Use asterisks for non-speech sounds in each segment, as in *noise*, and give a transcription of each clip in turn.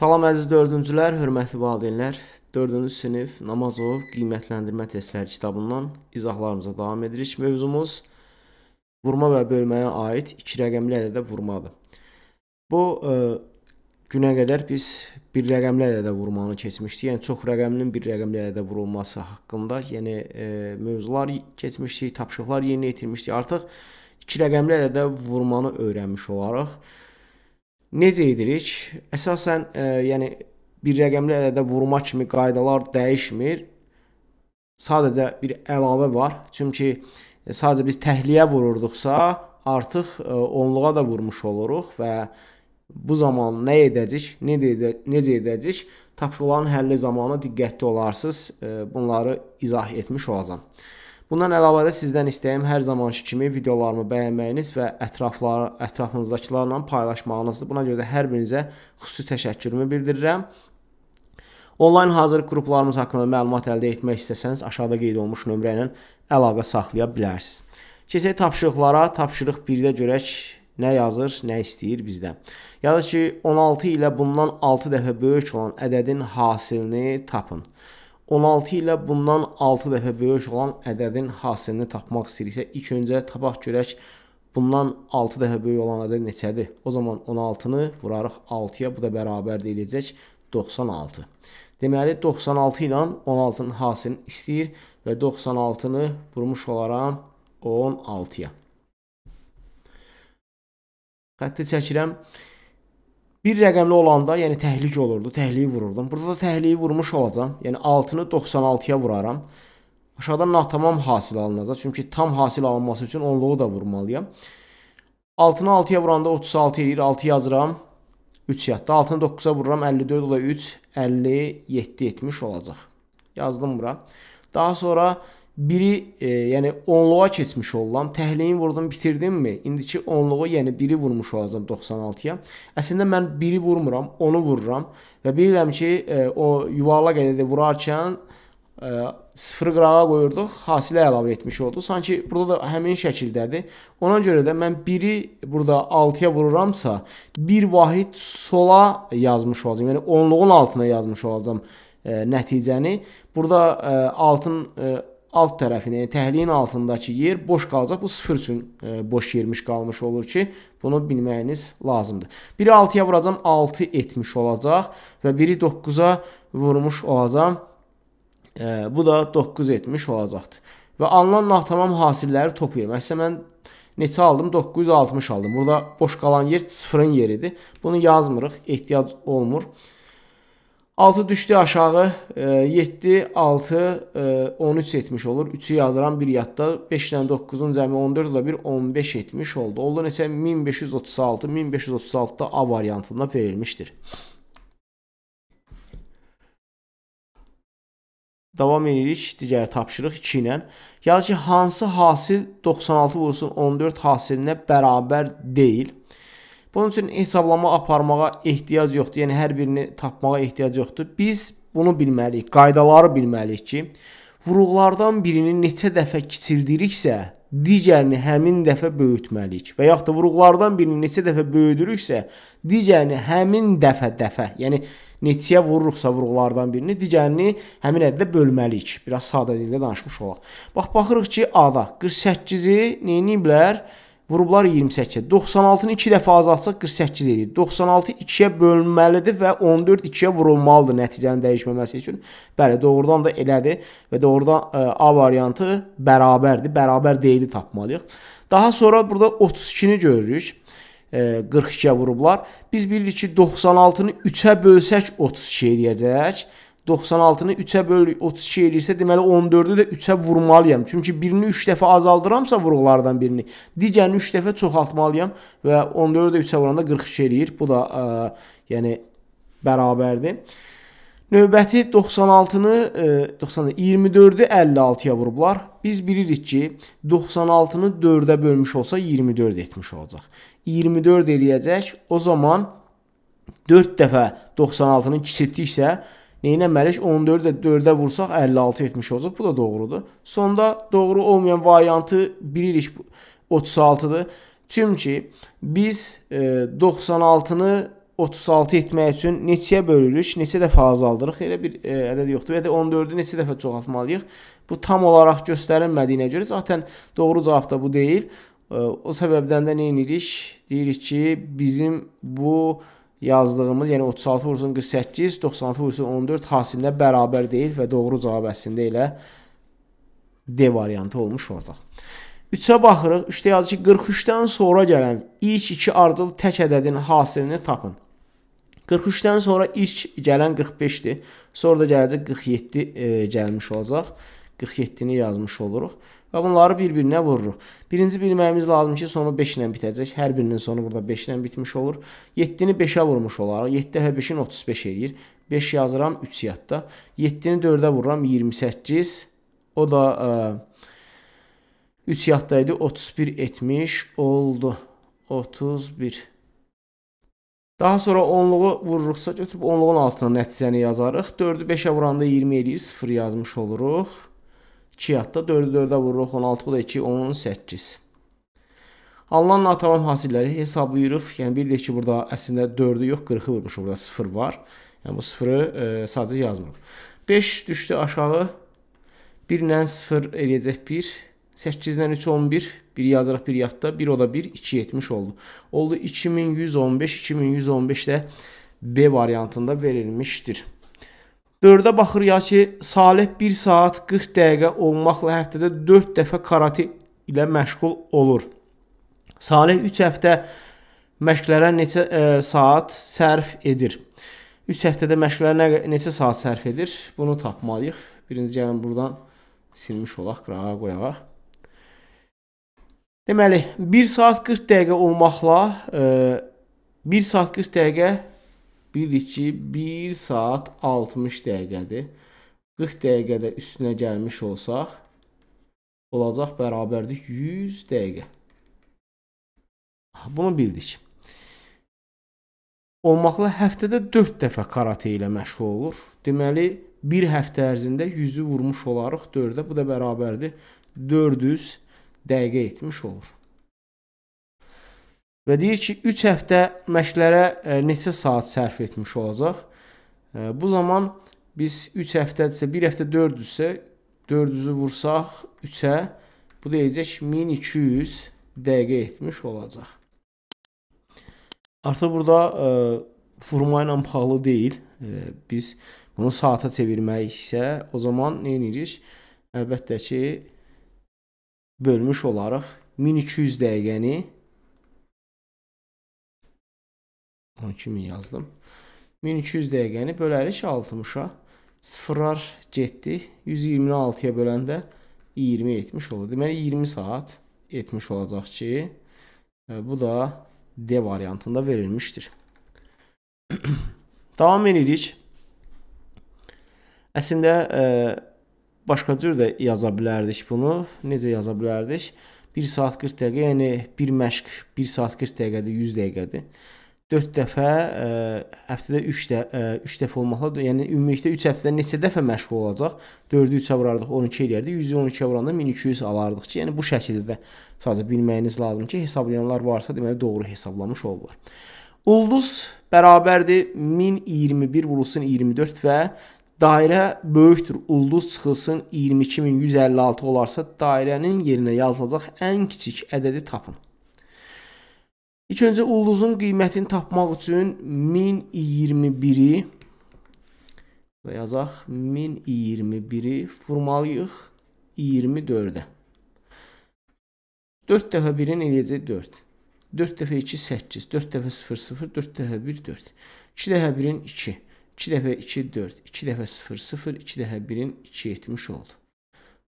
Salam əziz 4-cülər, hörmətli valideynlər. 4-cü sinif Namazov qiymətləndirmə testləri kitabından izahlarımıza davam edirik. Mövzumuz vurma və bölməyə aid 2 rəqəmli ədədə vurmadır. Bu ə, e, günə qədər biz bir rəqəmli ədədə vurmanı keçmişdik. Yəni çox rəqəmlinin bir rəqəmli ədədə vurulması haqqında, yəni ə, e, mövzular keçmişdik, tapşırıqlar yerinə yetirmişdik. Artıq 2 rəqəmli ədədə vurmanı öyrənmiş olaraq necə edirik? Əsasən, e, yəni bir rəqəmli ədədə vurma kimi qaydalar dəyişmir. Sadəcə bir əlavə var. Çünki e, sadəcə biz təhliyə vururduqsa, artıq e, onluğa da vurmuş oluruq və bu zaman nə edəcək? Necə edə, necə edəcək? Tapşırıqların həlli zamanı diqqətli olarsınız. E, bunları izah etmiş olacağam. Bundan əlavə də sizdən istəyim hər zamanki kimi videolarımı bəyənməyiniz və ətraflar, ətrafınızdakilarla paylaşmağınızdır. Buna görə də hər birinizə xüsusi təşəkkürümü bildirirəm. Onlayn hazırlıq qruplarımız haqqında məlumat əldə etmək istəsəniz, aşağıda qeyd olmuş nömrə ilə əlaqə saxlaya bilərsiniz. Keçək tapşırıqlara. Tapşırıq 1-də görək nə yazır, nə istəyir bizdən. Yazır ki, 16 ilə bundan 6 dəfə böyük olan ədədin hasilini tapın. 16 ilə bundan 6 dəfə böyük olan ədədin hasilini tapmaq istəyiriksə, ilk öncə tapaq görək bundan 6 dəfə böyük olan ədəd neçədir? O zaman 16-nı vurarıq 6-ya, bu da bərabər deyiləcək 96. Deməli 96 ilə 16-nın hasilini istəyir və 96-nı vurmuş olaram 16-ya. Xətti çəkirəm. Bir rəqəmli olanda, yəni təhlik olurdu, təhliyi vururdum. Burada da təhliyi vurmuş olacam. Yəni 6-nı 96-ya vuraram. Aşağıdan natamam hasil alınacaq. Çünki tam hasil alınması üçün onluğu da vurmalıyam. 6-nı 6-ya vuranda 36 eləyir. 6 yazıram. 3 yadda. 6-nı 9-a vururam. 54 ola 3. 57 70 olacaq. Yazdım bura. Daha sonra biri e, yəni onluğa keçmiş ollam. Təhliyin vurdum, bitirdimmi? İndiki onluğu, yəni biri vurmuş olacam 96-ya. Əslində mən biri vurmuram, onu vururam və bilirəm ki, e, o yuvarlaq ədədi vurarkən e, sıfırı qırağa qoyurduq, hasilə əlavə etmiş oldu. Sanki burada da həmin şəkildədir. Ona görə də mən biri burada 6-ya vururamsa, bir vahid sola yazmış olacam. Yəni onluğun altına yazmış olacam e, nəticəni. Burada e, altın e, alt tərəfini, yəni təhliyin altındakı yer boş qalacaq. Bu sıfır üçün e, boş yermiş qalmış olur ki, bunu bilməyiniz lazımdır. Biri 6-ya vuracam, 6 etmiş olacaq və biri 9-a vurmuş olacam. E, bu da 9 etmiş olacaqdır. Və alınan natamam hasilləri toplayıram. Əslində mən neçə aldım? 960 aldım. Burada boş qalan yer sıfırın yeridir. Bunu yazmırıq, ehtiyac olmur. 6 düşdü aşağı, 7, 6, 13 etmiş olur. 3'ü yazıram bir yadda, 5 ilə 9-un cəmi 14 ilə 1, 15 etmiş oldu. Ondan isə 1536, 1536-da A variantında verilmişdir. Davam edirik digər tapşırıq 2 ilə. Yaz ki, hansı hasil 96 vurulsun 14 hasilinə bərabər deyil? Bunun üçün hesablama aparmağa ehtiyac yoxdur. Yəni hər birini tapmağa ehtiyac yoxdur. Biz bunu bilməliyik, qaydaları bilməliyik ki, vuruqlardan birini neçə dəfə kiçildiriksə, digərini həmin dəfə böyütməliyik. Və yaxud da vuruqlardan birini neçə dəfə böyüdürüksə, digərini həmin dəfə dəfə, yəni neçəyə vururuqsa vuruqlardan birini, digərini həmin ədədə bölməliyik. Biraz sadə dildə danışmış olaq. Bax baxırıq ki, A-da 48-i nə ediblər? vurublar 28. 96-nı 2 dəfə azaltsaq 48 edir. 96 2-yə bölünməlidir və 14 2-yə vurulmalıdır nəticənin dəyişməməsi üçün. Bəli, doğrudan da elədir və doğrudan ə, e, A variantı bərabərdir. Bərabər deyili tapmalıyıq. Daha sonra burada 32-ni görürük. 42-yə e, vurublar. Biz bilirik ki, 96-nı 3-ə bölsək 32 eləyəcək. 96-nı 3-ə böl 32 eləyirsə, deməli 14-ü də 3-ə vurmalıyam. Çünki birini 3 dəfə azaldıramsa vurğulardan birini, digərini 3 dəfə çoxaltmalıyam və 14-ü də 3-ə vuranda 42 eləyir. Bu da ə, yəni bərabərdir. Növbəti 96-nı 90 24-ü 56-ya vurublar. Biz bilirik ki, 96-nı 4-ə bölmüş olsa 24 etmiş olacaq. 24 eləyəcək. O zaman 4 dəfə 96-nı kiçiltdiksə Neynəməliyik? 14-də 4-ə vursaq 56 etmiş olacaq. Bu da doğrudur. Sonda doğru olmayan variantı bilirik 36-dır. Çünki biz e, 96-nı 36 etmək üçün neçəyə bölürük, neçə dəfə azaldırıq? Elə bir e, ədəd yoxdur. Və də 14-ü neçə dəfə çoxaltmalıyıq? Bu tam olaraq göstərilmədiyinə görə zaten doğru cavab da bu deyil. E, o səbəbdən də nə edirik? Deyirik ki, bizim bu e, yazdığımız, yəni 36 vursun 48, 96 vursun 14 hasilinə bərabər deyil və doğru cavab əslində elə D variantı olmuş olacaq. 3-ə baxırıq. 3-də yazır ki, 43-dən sonra gələn ilk iki ardılı tək ədədin hasilini tapın. 43-dən sonra ilk gələn 45-dir. Sonra da gələcək 47 e, gəlmiş olacaq. 47-ni yazmış oluruq və bunları bir-birinə vururuq. Birinci bilməyimiz lazım ki, sonu 5 ilə bitəcək. Hər birinin sonu burada 5 ilə bitmiş olur. 7-ni 5-ə vurmuş olaraq 7 dəfə 5-in 35 eləyir. 5 yazıram 3 yadda. 7-ni 4-ə vururam 28. O da ə, e, 3 yadda idi. 31 etmiş oldu. 31 Daha sonra onluğu vururuqsa götürüb onluğun altına nəticəni yazarıq. 4-ü 5-ə vuranda 20 eləyir, 0 yazmış oluruq. 2 yadda 4-ü 4-ə vururuq, 16 da 2, 10, 8. Alınan natamam hasilləri hesablayırıq. Yəni bilirik ki, burada əslində 4-ü yox, 40-ı vurmuşuq. Burada 0 var. Yəni bu 0-ı e, sadəcə yazmırıq. 5 düşdü aşağı. 1 ilə 0 eləyəcək 1. 8 ilə 3 11. 1 yazırıq 1 yadda. 1 o da 1 270 oldu. Oldu 2115. 2115 də B variantında verilmişdir. Dördə baxırıq ki, Salih 1 saat 40 dəqiqə olmaqla həftədə 4 dəfə karate ilə məşğul olur. Salih 3 həftə məşqlərə neçə ə, e, saat sərf edir? 3 həftədə məşqlərə nə, neçə saat sərf edir? Bunu tapmalıyıq. Birinci gəlin buradan silmiş olaq, qırağa qoyaq. Deməli, 1 saat 40 dəqiqə olmaqla ə, e, 1 saat 40 dəqiqə bilirik ki, 1 saat 60 dəqiqədir. 40 dəqiqədə üstünə gəlmiş olsaq, olacaq bərabərdir 100 dəqiqə. Bunu bildik. Olmaqla həftədə 4 dəfə karate ilə məşğul olur. Deməli, bir həftə ərzində 100-ü vurmuş olarıq 4-ə. Bu da bərabərdir 400 dəqiqə etmiş olur. Və deyir ki, 3 həftə məşqlərə e, neçə saat sərf etmiş olacaq? E, bu zaman biz 3 həftədirsə, 1 həftə 400-sə, 400-ü vursaq 3-ə, bu deyəcək 1200 dəqiqə etmiş olacaq. Artıq burada ə, e, forma ilə bağlı deyil. Ə, biz bunu saata çevirmək isə o zaman nə edirik? Əlbəttə ki, bölmüş olaraq 1200 dəqiqəni 12000 yazdım. 1200 dəqiqəni bölərik 60-a. Sıfırlar getdi. 120-ni 6-ya böləndə 20 70 olur. Deməli 20 saat 70 olacaq ki, e, bu da D variantında verilmişdir. *clears throat* Davam edirik. Əslində ə, e, başqa cür də yaza bilərdik bunu. Necə yaza bilərdik? 1 saat 40 dəqiqə, yəni bir məşq 1 saat 40 dəqiqədir, 100 dəqiqədir. 4 dəfə ə, e, həftədə 3 də 3 e, dəfə olmaqla, yəni ümumilikdə 3 həftədə neçə dəfə məşğul olacaq? 4-ü 3-ə vurardıq, 12 eləyərdik. 112-yə vuranda 1200 alardıq ki, yəni bu şəkildə də sadəcə bilməyiniz lazım ki, hesablayanlar varsa, deməli doğru hesablamış olurlar. Ulduz bərabərdir 1021 vurulsun 24 və dairə böyükdür. Ulduz çıxılsın 22156 olarsa dairənin yerinə yazılacaq ən kiçik ədədi tapın. İlk öncə ulduzun qiymətini tapmaq üçün 1021-i və yazaq 1021-i vurmalıyıq 24-ə. 4 dəfə 1-in eləyəcək 4. 4 dəfə 2 8, 4 dəfə 0 0, 4 dəfə 1 4. 2 dəfə 1-in 2, 2 dəfə 2 4, 2 dəfə 0 0, 2 dəfə 1-in 2 70 oldu.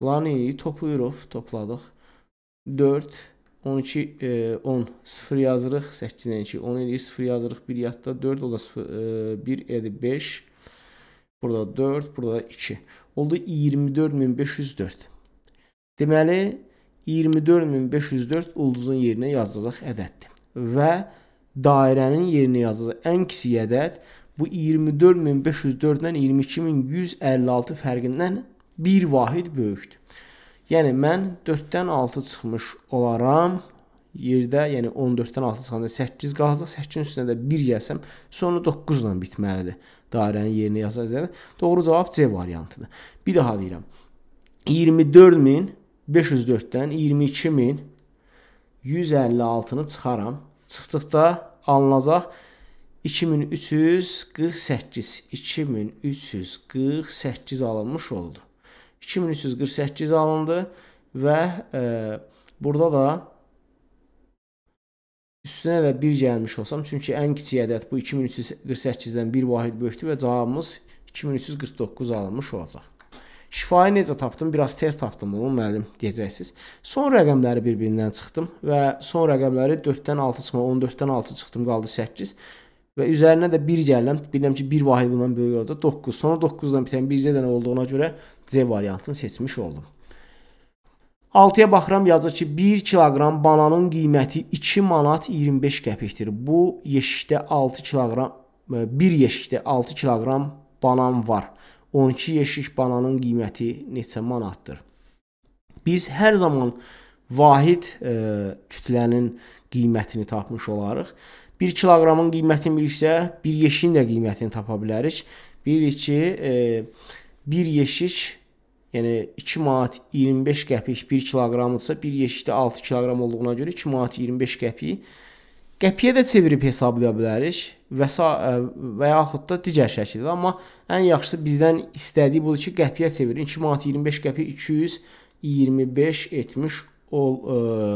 Bunların eləyik, toplayırıq, topladıq. 4 12 10 0 yazırıq 8-dən 2 10 eləyir 0 yazırıq 1 yadda 4 o da 1 edir 5 burada 4 burada 2 oldu 24504 deməli 24504 ulduzun yerinə yazacaq ədəddir və dairənin yerinə yazacaq ən kiçik ədəd bu 24504-dən 22156 fərqindən 1 vahid böyükdür Yəni mən 4-dən 6 çıxmış olaram. Yerdə, yəni 14-dən 6 çıxanda 8 qalacaq. 8-in üstünə də 1 gəlsəm, sonu 9 ilə bitməlidir. Dairənin yerini yazacağıq. Doğru cavab C variantıdır. Bir daha deyirəm. 24504-dən 22156-nı çıxaram. Çıxdıqda alınacaq 2348. 2348 alınmış oldu. 2348 alındı və e, burada da üstünə də 1 gəlmiş olsam, çünki ən kiçik ədəd bu 2348-dən 1 vahid böyükdür və cavabımız 2349 alınmış olacaq. Şifayı necə tapdım? Biraz tez tapdım bunu, müəllim deyəcəksiniz. Son rəqəmləri bir-birindən çıxdım və son rəqəmləri 4-dən 6 çıxma, 14-dən 6 çıxdım, qaldı 8 və üzərinə də 1 gəlirəm. Bilirəm ki, 1 vahid bundan böyük olacaq. 9. Sonra 9-dan bitən 1 dənə olduğuna görə C variantını seçmiş oldum. 6-ya baxıram, yazır ki, 1 kiloqram bananın qiyməti 2 manat 25 qəpikdir. Bu yeşikdə 6 kiloqram 1 e, yeşikdə 6 kiloqram banan var. 12 yeşik bananın qiyməti neçə manatdır? Biz hər zaman vahid e, kütlənin qiymətini tapmış olarıq. 1 kiloqramın qiyməti bilirsə, bir yeşiyin də qiymətini tapa bilərik. Bilirik ki, e, bir yeşik Yəni 2 manat 25 qəpik 1 kiloqramdırsa, bir yeşikdə 6 kiloqram olduğuna görə 2 manat 25 qəpik qəpiyə də çevirib hesablaya bilərik və e, və yaxud da digər şəkildə, amma ən yaxşısı bizdən istədiyi budur ki, qəpiyə çevirin. 2 manat 25 qəpik 225 etmiş ol ə, e,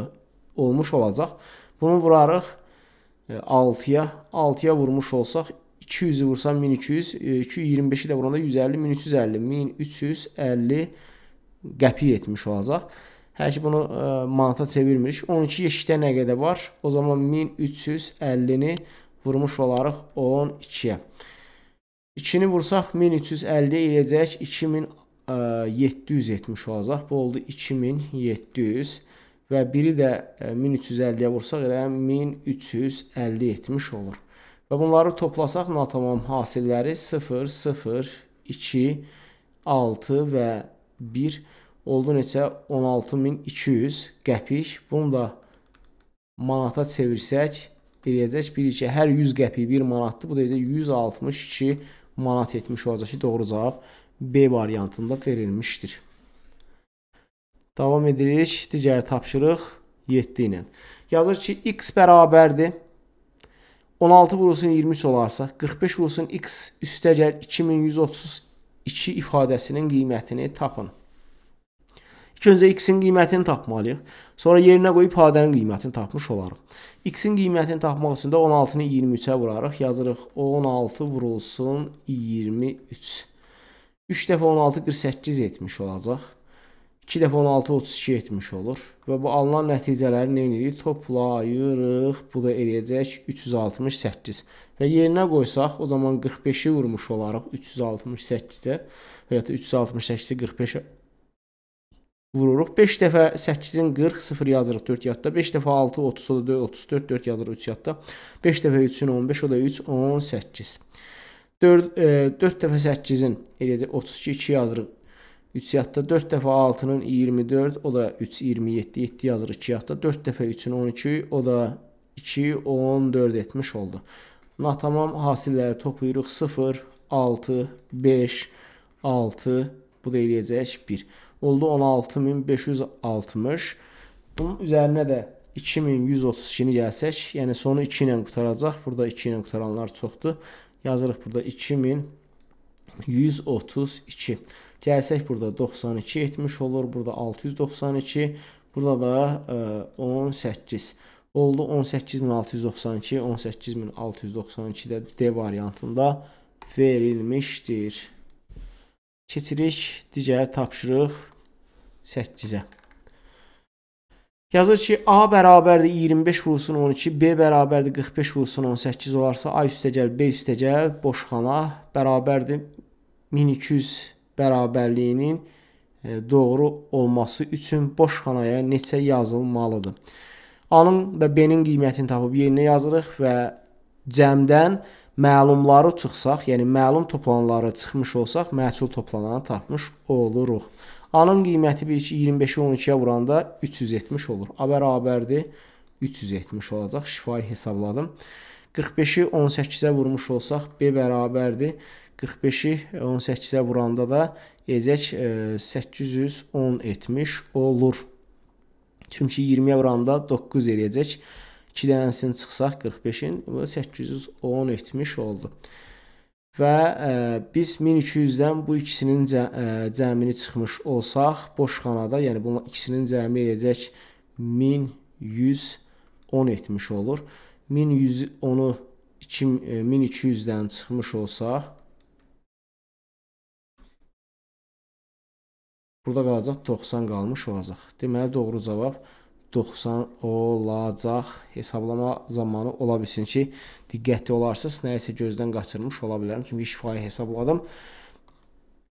olmuş olacaq. Bunu vurarıq 6-ya. E, 6-ya vurmuş olsaq 200-ü vursam 1200, 225-i də vuranda 150, 1350, 1350 qəpik etmiş olacaq. Hər ki bunu ə, e, manata çevirmirik. 12 yeşikdə nə qədər var? O zaman 1350-ni vurmuş olarıq 12-yə. 2-ni vursaq 1350 eləyəcək 2770 olacaq. Bu oldu 2700 və biri də 1350-yə e, vursaq elə 1350 etmiş olur. Və bunları toplasaq natamam hasilləri 0, 0, 2, 6 və 1 oldu neçə 16200 qəpik. Bunu da manata çevirsək eləyəcək 1 2 hər 100 qəpik 1 manatdır. Bu da 162 manat etmiş olacaq ki, doğru cavab B variantında verilmişdir. Davam edirik digər tapşırıq 7 ilə. Yazır ki, x bərabərdir. 16 vurulsun 23 olarsa, 45 vurulsun x üstəgər 2132 ifadəsinin qiymətini tapın. İlk öncə x-in qiymətini tapmalıyıq. Sonra yerinə qoyub ifadənin qiymətini tapmış olarıq. X-in qiymətini tapmaq üçün də 16-nı 23-ə vurarıq. Yazırıq 16 vurulsun 23. 3 dəfə 16 48 etmiş olacaq. 2 dəfə 16 32 etmiş olur və bu alınan nəticələri nə edirik? Toplayırıq. Bu da eləyəcək 368. Və yerinə qoysaq, o zaman 45-i vurmuş olaraq 368-ə və ya da 368-i 45-ə vururuq. 5 dəfə 8-in 40 0 yazırıq 4 yadda. 5 dəfə 6 30 o da 4 34 4 yazırıq 3 yadda. 5 dəfə 3-ün 15 o da 3 18. 4 e, 4 dəfə 8-in eləyəcək 32 2 yazırıq 3 yadda 4 dəfə 6-nın 24, o da 3, 27, 7 yazır 2 yadda. 4 dəfə 3-ün 12, o da 2, 14 etmiş oldu. Natamam hasilləri toplayırıq 0, 6, 5, 6, bu da eləyəcək 1. Oldu 16560. Bunun üzərinə də 2132-ni gəlsək, yəni sonu 2 ilə qutaracaq. Burada 2 ilə qutaranlar çoxdur. Yazırıq burada 2132. Gəlsək burada 92 etmiş olur. Burada 692. Burada da e, ə, 18 oldu. 18692, 18692 də D variantında verilmişdir. Keçirik digər tapşırıq 8-ə. Yazır ki, A bərabərdir 25 vurulsun 12, B bərabərdir 45 vurulsun 18 olarsa, A üstəgəl, B üstəgəl boşxana bərabərdir 1200 bərabərliyinin e, doğru olması üçün boş xanaya neçə yazılmalıdır? A-nın və B-nin qiymətini tapıb yerinə yazırıq və cəmdən məlumları çıxsaq, yəni məlum toplananları çıxmış olsaq, məhsul toplananı tapmış oluruq. A-nın qiyməti 1-2 25-i 12-yə vuranda 370 olur. A bərabərdir 370 olacaq. Şifahi hesabladım. 45-i 18-ə vurmuş olsaq B bərabərdir 45-i 18-ə vuranda da edəcək e, 810 etmiş olur. Çünki 20-yə vuranda 9 eləyəcək. 2 dənəsini çıxsaq 45-in bu 810 etmiş oldu. Və ə, e, biz 1200-dən bu ikisinin cə, ə, e, cəmini çıxmış olsaq, boşxanada, yəni bunun ikisinin cəmi eləyəcək 1110 etmiş olur. 1110-u 1200-dən çıxmış olsaq, Burada qalacaq 90 qalmış olacaq. Deməli doğru cavab 90 olacaq. Hesablama zamanı ola bilsin ki, diqqətli olarsınız, nəyisə gözdən qaçırmış ola bilərəm. Çünki şifayı hesabladım.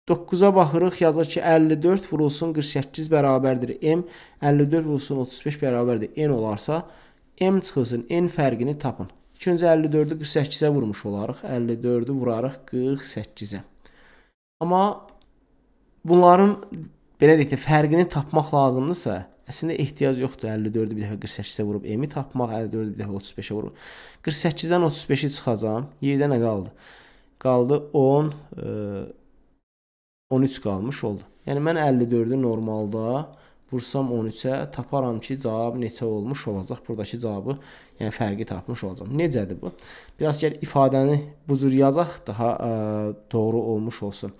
9-a baxırıq, yazır ki, 54 vurulsun 48 bərabərdir m, 54 vurulsun 35 bərabərdir n olarsa, m çıxılsın, n fərqini tapın. İlk öncə 54-ü 48-ə vurmuş olarıq, 54-ü vurarıq 48-ə. Amma bunların belə deyək də fərqini tapmaq lazımdırsa, əslində ehtiyac yoxdur 54-ü bir dəfə 48-ə vurub M-i tapmaq, 54-ü bir dəfə 35-ə vurub. 48-dən 35-i çıxacam. Yerdə nə qaldı? Qaldı 10 e, 13 qalmış oldu. Yəni mən 54-ü normalda vursam 13-ə taparam ki, cavab neçə olmuş olacaq? Buradakı cavabı, yəni fərqi tapmış olacağam. Necədir bu? Biraz gəl ifadəni bu cür yazaq daha ə, e, doğru olmuş olsun.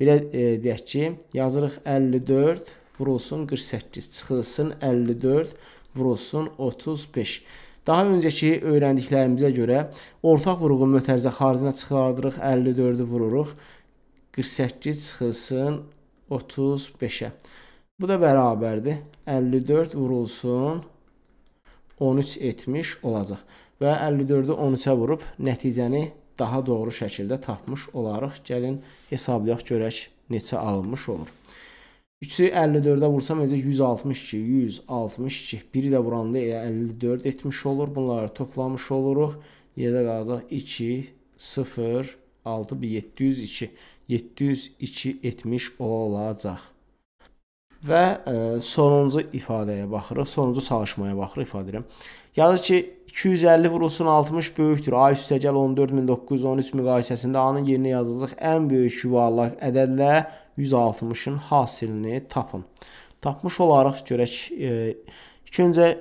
Belə e, deyək ki, yazırıq 54 vurulsun 48, çıxılsın 54 vurulsun 35. Daha öncəki öyrəndiklərimizə görə ortaq vurğu mötərizə xaricinə çıxardırıq, 54-ü vururuq, 48 çıxılsın 35-ə. Bu da bərabərdir. 54 vurulsun 13 etmiş olacaq. Və 54-ü 13-ə vurub nəticəni daha doğru şəkildə tapmış olaraq gəlin hesablayaq görək neçə alınmış olur. 3-ü 54-ə vursam necə 162, 162, biri də vuranda elə 54 etmiş olur. Bunları toplamış oluruq. Yerdə qalacaq 2, 0, 6, 702. 702 etmiş olacaq və ə, e, sonuncu ifadəyə baxırıq. Sonuncu çalışmaya baxırıq ifadə edirəm. Yazır ki 250 vurulsun 60 böyükdür. A üstəgəl 14913 müqayisəsində A-nın yerinə yazılacaq ən böyük yuvarlaq ədədlə 160-ın hasilini tapın. Tapmış olaraq görək e, ikincə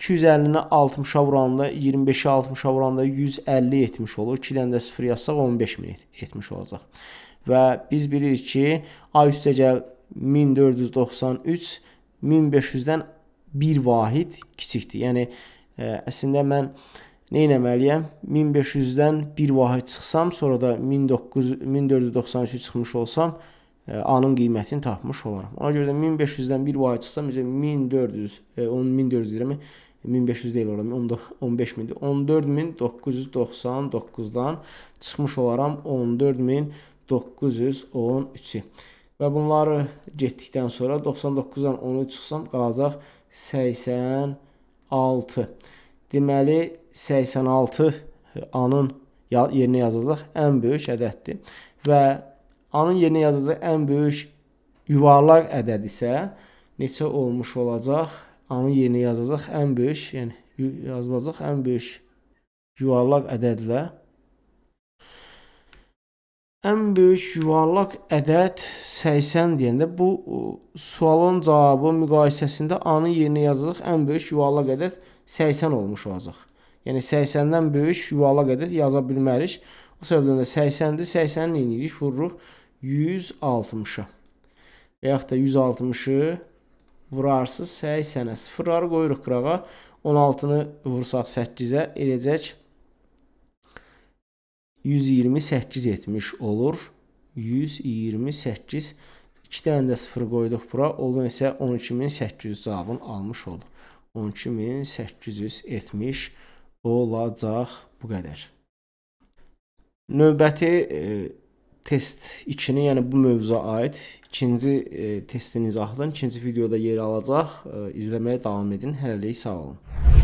250-ni 60-a vuranda 25-i 60-a vuranda 150 etmiş olur. 2-dən də 0 yazsaq 15 min etmiş olacaq. Və biz bilirik ki, A üstəgəl 1493-1500-dən bir vahid kiçikdir. Yəni ə, e, əslində mən nə etməliyəm? 1500-dən bir vahid çıxsam, sonra da 1900 1493 çıxmış olsam, ə, e, anın qiymətini tapmış olaram. Ona görə də 1500-dən bir vahid çıxsam, necə 1400, ə, 10 1400 deyirəm. 1500 deyil oram, 15000-dir. 14999-dan çıxmış olaram 14913-ü. Və bunları getdikdən sonra 99-dan 10-u çıxsam qalacaq 86. Deməli 86 anın yerinə yazacaq ən böyük ədəddir. Və anın yerinə yazacaq ən böyük yuvarlaq ədəd isə neçə olmuş olacaq? Anın yerinə yazacaq ən böyük, yəni yazılacaq ən böyük yuvarlaq ədədlə Ən böyük yuvarlaq ədəd 80 deyəndə bu sualın cavabı müqayisəsində A-nın yerinə yazacaq ən böyük yuvarlaq ədəd 80 olmuş olacaq. Yəni 80-dən böyük yuvarlaq ədəd yaza bilmərik. O səbəbdən də 80-dir, 80-ni eləyirik, vururuq 160-a. Və yaxud da 160-ı vurarsınız 80-ə, sıfırları qoyuruq qırağa, 16-nı vursaq 8-ə eləyəcək 160. 128 70 olur. 128 2 dənə də 0 qoyduq bura. Olun isə 12800 cavabını almış olduq. 12870 olacaq bu qədər. Növbəti e, test 2-ni, yəni bu mövzuya aid ikinci e, testin izahının ikinci videoda yer alacaq. E, izləməyə davam edin. Hələlik sağ olun.